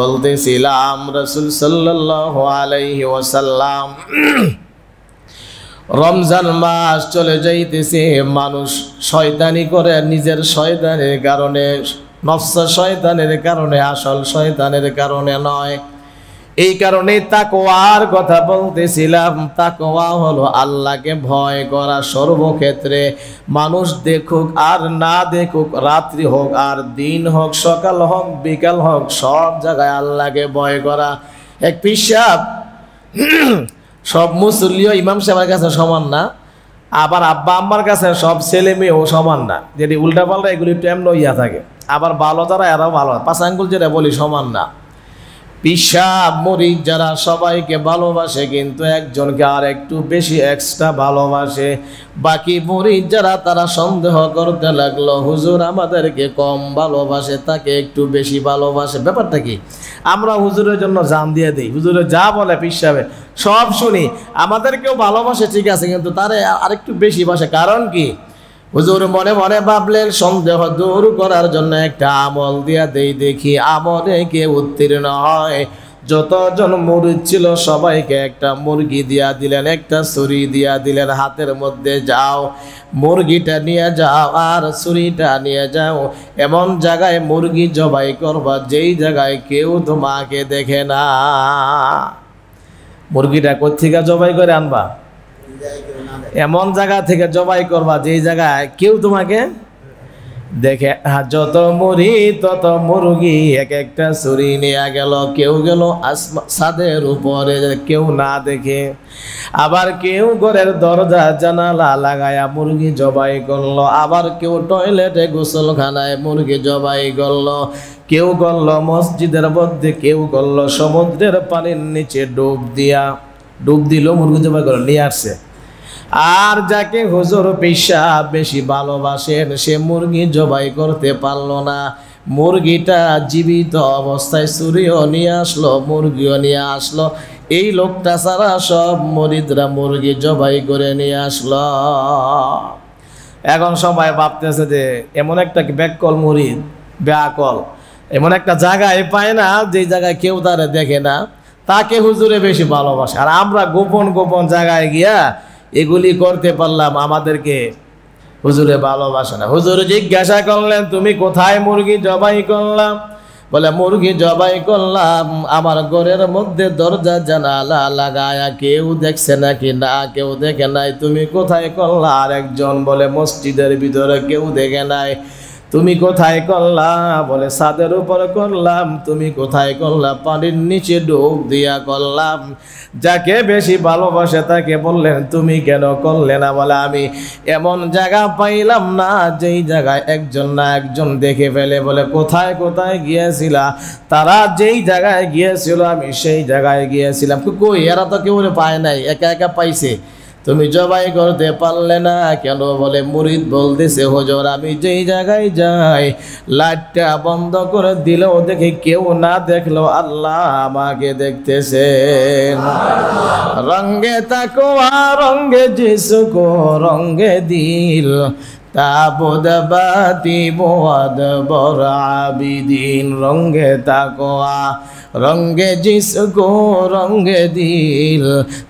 বলতেছিলাম রসুল সাল্লাহ আলাইহি ওসাল্লাম রমজান মাস চলে যাইতেছে মানুষ শয়তানি করে নিজের শয়তানের কারণে নফসা শয়তানের কারণে আসল শয়তানের কারণে নয় এই কারণে তাকোয়ার কথা বলতেছিলাম তাকোয়া হলো আল্লাহকে ভয় করা সর্বক্ষেত্রে মানুষ দেখুক আর না দেখুক রাত্রি হোক আর দিন হোক সকাল হোক বিকাল হোক সব জায়গায় আল্লাহকে ভয় করা এক পিসাব সব মুসল্লিও ইমাম সাহেবের কাছে সমান না আবার আব্বা আম্মার কাছে সব ছেলে মেয়েও সমান না যেটি পাল্টা এগুলি টেম লইয়া থাকে আবার ভালো তারা এরাও ভালো পাঁচ আঙ্গুল যেটা বলি সমান না পিসাব মরিচ যারা সবাইকে ভালোবাসে কিন্তু একজনকে আর একটু বেশি এক্সট্রা ভালোবাসে বাকি মরিচ যারা তারা সন্দেহ করতে লাগলো হুজুর আমাদেরকে কম ভালোবাসে তাকে একটু বেশি ভালোবাসে ব্যাপারটা কি আমরা হুজুরের জন্য জান দিয়ে দিই হুজুরে যা বলে পিসাবে সব শুনি আমাদেরকেও ভালোবাসে ঠিক আছে কিন্তু তারে আরেকটু বেশি বাসে কারণ কি হুজুর মনে মনে ভাবলেন সন্দেহ দূর করার জন্য একটা আমল দিয়া দেই দেখি আমলে কে উত্তীর্ণ হয় যতজন মুরগি ছিল সবাইকে একটা মুরগি দিয়া দিলেন একটা ছুরি দিয়া দিলেন হাতের মধ্যে যাও মুরগিটা নিয়ে যাও আর ছুরিটা নিয়ে যাও এমন জায়গায় মুরগি জবাই করবা যেই জায়গায় কেউ তোমাকে দেখে না মুরগিটা কোথেকে জবাই করে আনবা এমন জায়গা থেকে জবাই করবা যে জায়গায় কেউ তোমাকে দেখে যত মুড়ি তত মুরগি এক একটা ছুরি নিয়ে গেল কেউ গেল সাদের উপরে কেউ না দেখে আবার কেউ ঘরের দরজা জানালা লাগায়া মুরগি জবাই করলো আবার কেউ টয়লেটে গোসলখানায় মুরগি জবাই করলো কেউ করল মসজিদের মধ্যে কেউ করল সমুদ্রের পানির নিচে ডুব দিয়া ডুব দিল মুরগি জবাই করলো নিয়ে আসছে আর যাকে হুজুর পিসা বেশি ভালোবাসেন সে মুরগি জবাই করতে পারল না মুরগিটা জীবিত অবস্থায় চুরিও নিয়ে আসলো মুরগিও নিয়ে আসলো এই লোকটা ছাড়া সব মরিদরা মুরগি জবাই করে নিয়ে আসলো এখন সবাই ভাবতেছে যে এমন একটা ব্যাককল মুরিদ ব্যাকল এমন একটা জায়গায় পায় না যে জায়গায় কেউ তারা দেখে না তাকে হুজুরে বেশি ভালোবাসে আর আমরা গোপন গোপন জায়গায় গিয়া এগুলি করতে পারলাম আমাদেরকে হুজুরে ভালোবাসে না হুজুর জিজ্ঞাসা করলেন তুমি কোথায় মুরগি জবাই করলাম বলে মুরগি জবাই করলাম আমার ঘরের মধ্যে দরজা জানালা লাগায়া কেউ দেখছে নাকি না কেউ দেখে নাই তুমি কোথায় করলা আর একজন বলে মসজিদের ভিতরে কেউ দেখে নাই তুমি কোথায় করলা বলে ছাদের উপর করলাম তুমি কোথায় করলা পানির নিচে ডুব দিয়া করলাম যাকে বেশি ভালোবাসে তাকে বললেন তুমি কেন করলে না বলে আমি এমন জায়গা পাইলাম না যেই জায়গায় একজন না একজন দেখে ফেলে বলে কোথায় কোথায় গিয়েছিলা তারা যেই জায়গায় গিয়েছিল আমি সেই জায়গায় গিয়েছিলাম কই এরা তো কেউ পায় নাই একা একা পাইছে তুমি জবাই করতে পারলে না কেন বলে মুরিদ বলতেছে হজর আমি যেই জায়গায় যাই লাইটটা বন্ধ করে দিলেও দেখি কেউ না দেখলো আল্লাহ আমাকে দেখতেছে রঙ্গে তাকো রঙ্গে যিসুকো রঙ্গে দিল তাবুদ বাতি বোয়াদ বরাবিদিন রঙ্গে তাকোয়া রঙ্গে জিস গো রঙ্গে দিল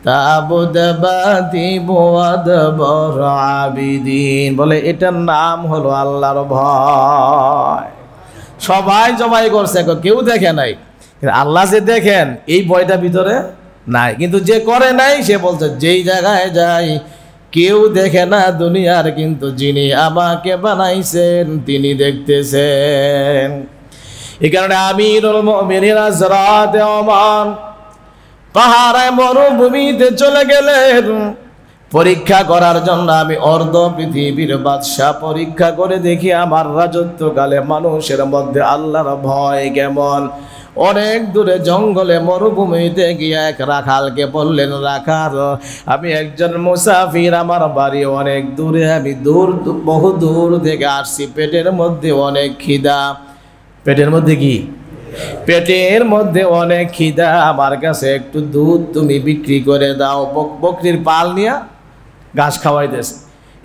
তাবুদ বলে এটার নাম হলো আল্লাহর ভয় সবাই জবাই করছে কেউ দেখে নাই আল্লাহ যে দেখেন এই ভয়টা ভিতরে নাই কিন্তু যে করে নাই সে বলছে যেই জায়গায় যাই কেউ দেখে না দুনিয়ার কিন্তু যিনি আমাকে বানাইছেন তিনি দেখতেছেন এই কারণে আমিরুল মুমিনিন পাহাড়ে মরুভূমিতে চলে গেলেন পরীক্ষা করার জন্য আমি অর্ধ পৃথিবীর বাদশাহ পরীক্ষা করে দেখি আমার রাজত্বকালে মানুষের মধ্যে আল্লাহর ভয় কেমন অনেক দূরে জঙ্গলে মরুভূমিতে গিয়ে এক রাখালকে বললেন রাখাল আমি একজন মুসাফির আমার বাড়ি অনেক দূরে আমি দূর বহু দূর থেকে আসছি পেটের মধ্যে অনেক খিদা পেটের মধ্যে কি পেটের মধ্যে অনেক খিদা আমার কাছে একটু দুধ তুমি বিক্রি করে দাও বকরির পাল নিয়ে গাছ খাওয়াইতেছে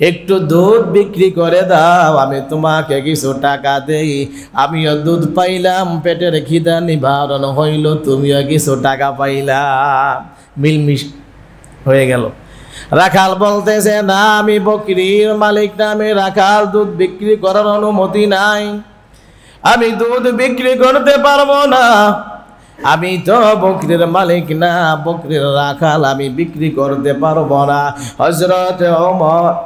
একটু দুধ বিক্রি করে দাও আমি তোমাকে কিছু টাকা দেই আমিও দুধ পাইলাম পেটের খিদা নিবারণ হইল তুমিও কিছু টাকা পাইলাম মিলমিশ হয়ে গেল রাখাল বলতেছে না আমি বকরির মালিক না আমি রাখাল দুধ বিক্রি করার অনুমতি নাই আমি দুধ বিক্রি করতে পারবো না আমি তো বকরির মালিক না বকরির রাখাল আমি বিক্রি করতে পারবো না হজরত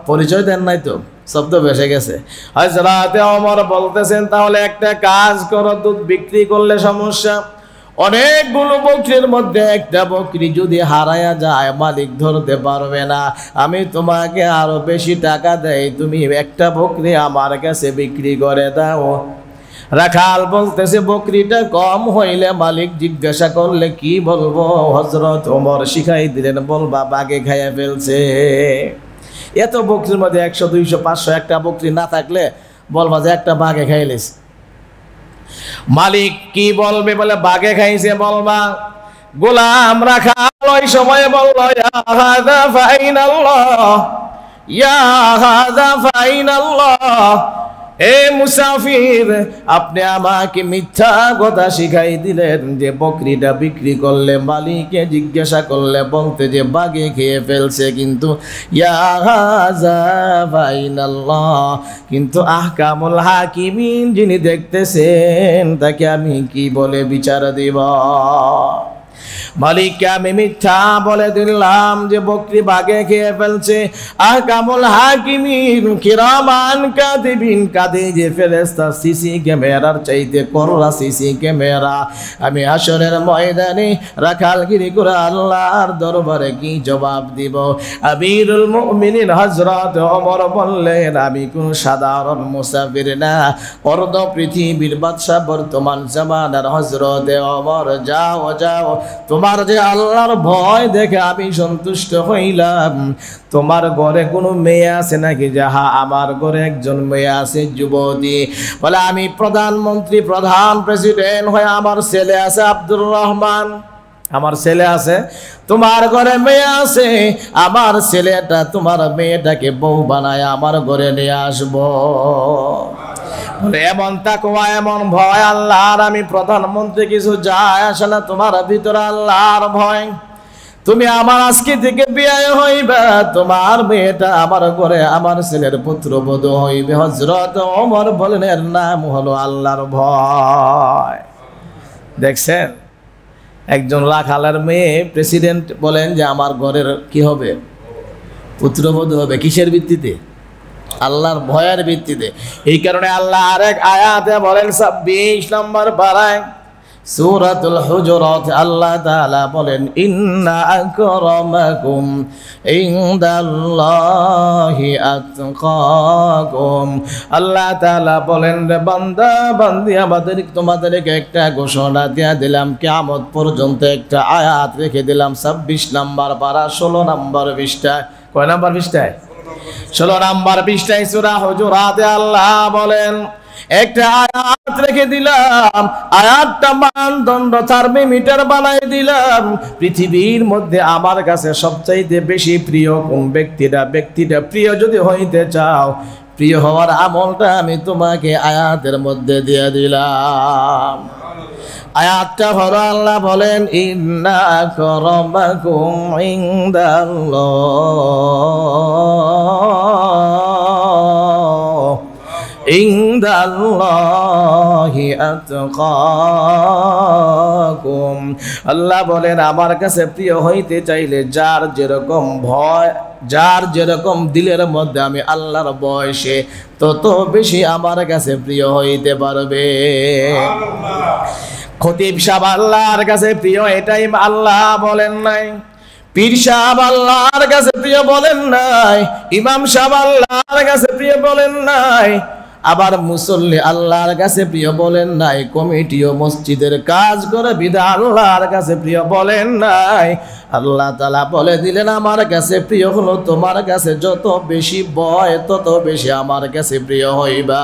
পরিচয় দেন নাই তো শব্দ বেসে গেছে হজরত অমর বলতেছেন তাহলে একটা কাজ করো দুধ বিক্রি করলে সমস্যা অনেকগুলো বকরির মধ্যে একটা বকরি যদি হারায়া যায় মালিক ধরতে পারবে না আমি তোমাকে আরো বেশি টাকা দেই তুমি একটা বকরি আমার কাছে বিক্রি করে দাও রাখাল বলতেছে বকরিটা কম হইলে মালিক জিজ্ঞাসা করলে কি বলবো হজরত ওমর শিখাই দিলেন বলবা বাগে খাইয়া ফেলছে এত বকরির মধ্যে একশো দুইশো পাঁচশো একটা বকরি না থাকলে বলবা যে একটা বাঘে খাইলেছে মালিক কি বলবে বলে বাঘে খাইছে বলবা গোলাম রাখাল ওই সময় বলল ইয়া এ মুসাফির আপনি আমাকে মিথ্যা কথা শিখাই দিলেন যে বকরিটা বিক্রি করলে মালিকে জিজ্ঞাসা করলে বলতে যে বাগে খেয়ে ফেলছে কিন্তু কিন্তু আহকামুল হাকিমিন যিনি দেখতেছেন তাকে আমি কি বলে বিচার দিব মালিককে আমি মিথ্যা বলে দিলাম যে বকরি বাগে খেয়ে ফেলছে আর কামল হাকিমিন কিরামান কাদিবিন কাদি যে ফেরেস্তা সিসি ক্যামেরার চাইতে করলা সিসি ক্যামেরা আমি আসরের ময়দানে রাখাল গিরি করে আল্লাহর দরবারে কি জবাব দিব আবিরুল মুমিনিন হজরত অমর বললেন আমি কোন সাধারণ মুসাফির না অর্ধ পৃথিবীর বাদশাহ বর্তমান জামানার হজরত অমর যাও যাও তোমার যে আল্লাহর ভয় দেখে আমি সন্তুষ্ট হইলাম তোমার ঘরে কোনো মেয়ে আছে নাকি যাহা আমার ঘরে একজন মেয়ে আছে যুবতী বলে আমি প্রধানমন্ত্রী প্রধান প্রেসিডেন্ট হয়ে আমার ছেলে আছে আব্দুর রহমান আমার ছেলে আছে তোমার ঘরে মেয়ে আছে আমার ছেলেটা তোমার মেয়েটাকে বউ বানায় আমার ঘরে নিয়ে আসবো এমন তাকওয়া এমন ভয় আল্লাহর আমি প্রধানমন্ত্রী কিছু যায় আসে না তোমার ভিতরে আল্লাহর ভয় তুমি আমার আজকে থেকে বিয়ে হইবা তোমার মেয়েটা আমার ঘরে আমার ছেলের পুত্রবধূ হইবে হজরত অমর বলেন এর নাম হলো আল্লাহর ভয় দেখছেন একজন রাখালার মেয়ে প্রেসিডেন্ট বলেন যে আমার ঘরের কি হবে পুত্রবধূ হবে কিসের ভিত্তিতে আল্লাহর ভয়ের ভিত্তিতে এই কারণে আল্লাহ আরেক আয়াতে বলেন ছাব্বিশ নম্বর পাড়ায় সুরাতুল হুজরত আল্লাহ তাআলা বলেন ইন্না আকরামাকুম ইনদাল্লাহি আতকাকুম আল্লাহ তাআলা বলেন রে বান্দা বান্দি আমাদের তোমাদেরকে একটা ঘোষণা দিয়া দিলাম কিয়ামত পর্যন্ত একটা আয়াত রেখে দিলাম 26 নাম্বার পারা 16 নম্বর পৃষ্ঠায় কয় নাম্বার পৃষ্ঠায় ষোলো নাম্বার বিশটাই সুরা হজুরাতে আল্লাহ বলেন একটা আয়াত রেখে দিলাম আয়াতটা মানদণ্ড চার থার্মোমিটার বানাই দিলাম পৃথিবীর মধ্যে আমার কাছে সবচাইতে বেশি প্রিয় কোন ব্যক্তিটা ব্যক্তিটা প্রিয় যদি হইতে চাও প্রিয় হওয়ার আমলটা আমি তোমাকে আয়াতের মধ্যে দিয়ে দিলাম আয়াতটা হলো আল্লাহ বলেন ইন্না করবাকুম ইন্দাল্লাহ ইন্দাল্লাহি আতকাকুম আল্লাহ বলেন আমার কাছে প্রিয় হইতে চাইলে যার যেরকম ভয় যার যেরকম দিলের মধ্যে আমি আল্লাহর বয়সে তত বেশি আমার কাছে প্রিয় হইতে পারবে খতিব সাহ আল্লাহর কাছে প্রিয় এটাই আল্লাহ বলেন নাই পীর সাহেব আল্লাহর কাছে প্রিয় বলেন নাই ইমাম সাহেব আল্লাহর কাছে প্রিয় বলেন নাই আবার মুসল্লি আল্লাহর কাছে প্রিয় বলেন নাই কমিটিও মসজিদের কাজ করে বিধা আল্লাহর কাছে প্রিয় বলেন নাই আল্লাহ তালা বলে দিলেন আমার কাছে প্রিয় হলো তোমার কাছে যত বেশি বয় তত বেশি আমার কাছে প্রিয় হইবা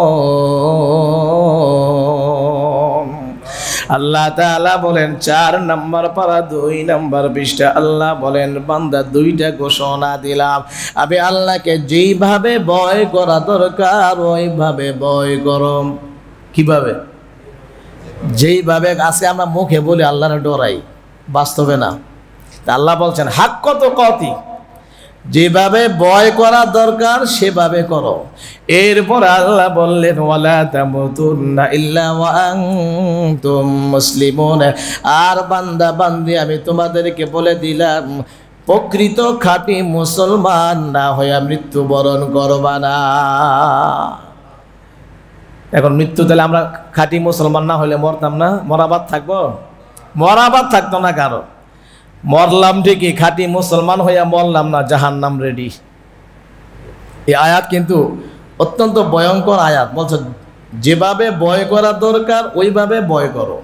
আল্লাহ তালা বলেন চার নম্বর পারা দুই নম্বর পৃষ্ঠা আল্লাহ বলেন বান্দা দুইটা ঘোষণা দিলাম আমি আল্লাহকে যেইভাবে বয় করা দরকার ওইভাবে বয় গরম কিভাবে যেইভাবে আছে আমরা মুখে বলি আল্লাহরে ডরাই বাস্তবে না আল্লাহ বলছেন হাক কত কতি যেভাবে বয় করা দরকার সেভাবে করো এরপর আল্লাহ বললেন ইল্লা আর বান্দা বান্দি আমি তোমাদেরকে বলে দিলাম প্রকৃত খাঁটি মুসলমান না হইয়া মৃত্যুবরণ করবা না এখন মৃত্যু তাহলে আমরা খাঁটি মুসলমান না হইলে মরতাম না মরাবাদ থাকবো মরাবাদ থাকতো না কারো মরলাম ঠিকই খাঁটি মুসলমান হইয়া মরলাম না জাহান নাম রেডি এই আয়াত কিন্তু অত্যন্ত ভয়ঙ্কর আয়াত বলছে যেভাবে বয় করা দরকার ওইভাবে বয় করো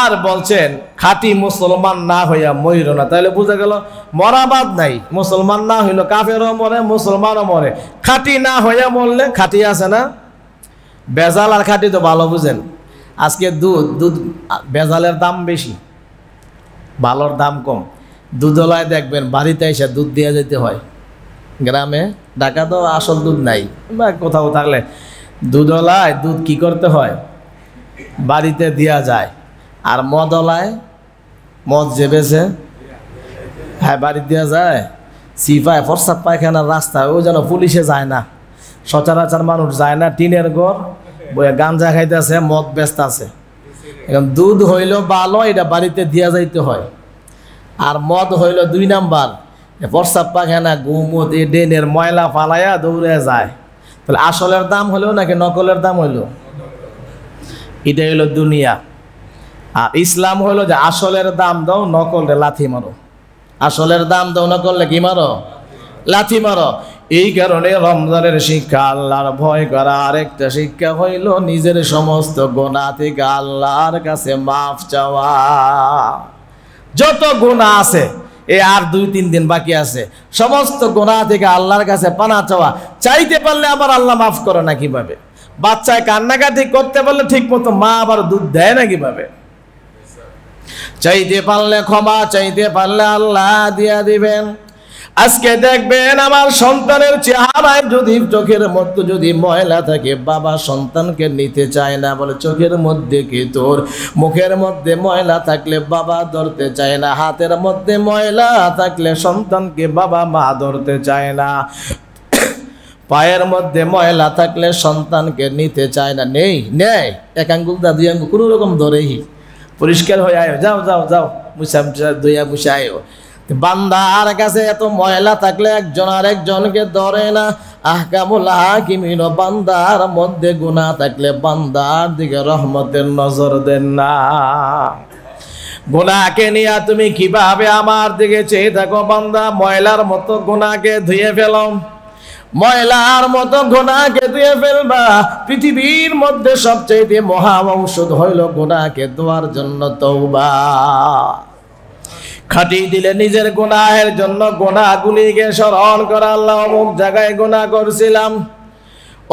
আর বলছেন খাঁটি মুসলমান না হইয়া ময়ূর না তাহলে বুঝা গেল মরাবাদ নাই মুসলমান না হইল কাফেরও মরে মুসলমানও মরে খাঁটি না হইয়া মরলে খাঁটি আছে না বেজাল আর খাঁটি তো ভালো বুঝেন আজকে দুধ দুধ বেজালের দাম বেশি ভালোর দাম কম দুধলায় দেখবেন বাড়িতে এসে দুধ দিয়ে যেতে হয় গ্রামে ঢাকা তো আসল দুধ নাই বা কোথাও থাকলে দুধলায় দুধ কি করতে হয় বাড়িতে দেওয়া যায় আর মদলায় মদ জেবেছে হ্যাঁ বাড়ি দেওয়া যায় সিফায় ফরসাদ পায়খানার রাস্তা ও যেন পুলিশে যায় না সচরাচর মানুষ যায় না টিনের ঘর গাঞ্জা খাইতেছে মদ ব্যস্ত আছে এখন দুধ হইল বালো এটা বাড়িতে দিয়া যাইতে হয় আর মদ হইল দুই নাম্বার প্রস্তাব পাখানা গুমুদ এ ডেনের ময়লা ফালাইয়া দৌড়ে যায় তাহলে আসলের দাম হলো নাকি নকলের দাম হইলো এটা হইল দুনিয়া আর ইসলাম হলো যে আসলের দাম দাও নকলরে লাথি মারো আসলের দাম দাও নকলরে কি মারো লাথি মারো এই কারণে রমজানের শিক্ষা আল্লাহর ভয় করা আরেকটা শিক্ষা হইল নিজের সমস্ত গোনা থেকে আল্লাহর কাছে মাফ চাওয়া যত গোনা আছে এ আর দুই তিন দিন বাকি আছে সমস্ত গোনা থেকে আল্লাহর কাছে পানা চাওয়া চাইতে পারলে আবার আল্লাহ মাফ করে না কিভাবে বাচ্চায় কান্নাকাটি করতে পারলে ঠিক মতো মা আবার দুধ দেয় না কিভাবে চাইতে পারলে ক্ষমা চাইতে পারলে আল্লাহ দিয়া দিবেন আজকে দেখবেন আমার সন্তানের চেহারায় যদি চোখের মতো যদি ময়লা থাকে বাবা সন্তানকে নিতে চায় না বলে চোখের মধ্যে কি তোর মুখের মধ্যে ময়লা থাকলে বাবা ধরতে চায় না হাতের মধ্যে ময়লা থাকলে সন্তানকে বাবা মা ধরতে চায় না পায়ের মধ্যে ময়লা থাকলে সন্তানকে নিতে চায় না নেই নেই এক আঙ্গুল দা দুই আঙ্গুল কোনো রকম ধরেই পরিষ্কার হয়ে আয়ো যাও যাও যাও মুসা দুইয়া মুসা আয়ো বান্দার কাছে এত ময়লা থাকলে একজন আর একজনকে ধরে না আহকামুল হাকিমিন বান্দার মধ্যে গুণা থাকলে বান্দার দিকে রহমতের নজর দেন না গুণাকে নিয়ে তুমি কিভাবে আমার দিকে চেয়ে থাকো বান্দা ময়লার মতো গুণাকে ধুয়ে ফেলাম ময়লার মতো গোনাকে ধুয়ে ফেলবা পৃথিবীর মধ্যে সবচেয়ে মহা ঔষধ হইল গোনাকে ধোয়ার জন্য তৌবা খাটিয়ে দিলে নিজের গোনাহের জন্য গোনাগুলিকে স্মরণ করা আল্লাহ অমুক জায়গায় গোনা করছিলাম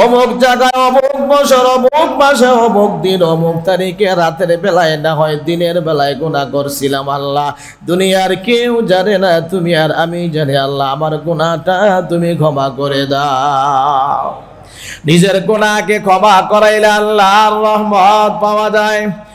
অমুক জায়গায় অমুক বছর অমুক মাসে অমুক দিন অমুক তারিখে রাতের বেলায় না হয় দিনের বেলায় গুণা করছিলাম আল্লাহ দুনিয়ার কেউ জানে না তুমি আর আমি জানি আল্লাহ আমার গুণাটা তুমি ক্ষমা করে দাও নিজের গুণাকে ক্ষমা করাইলে আল্লাহ রহমত পাওয়া যায়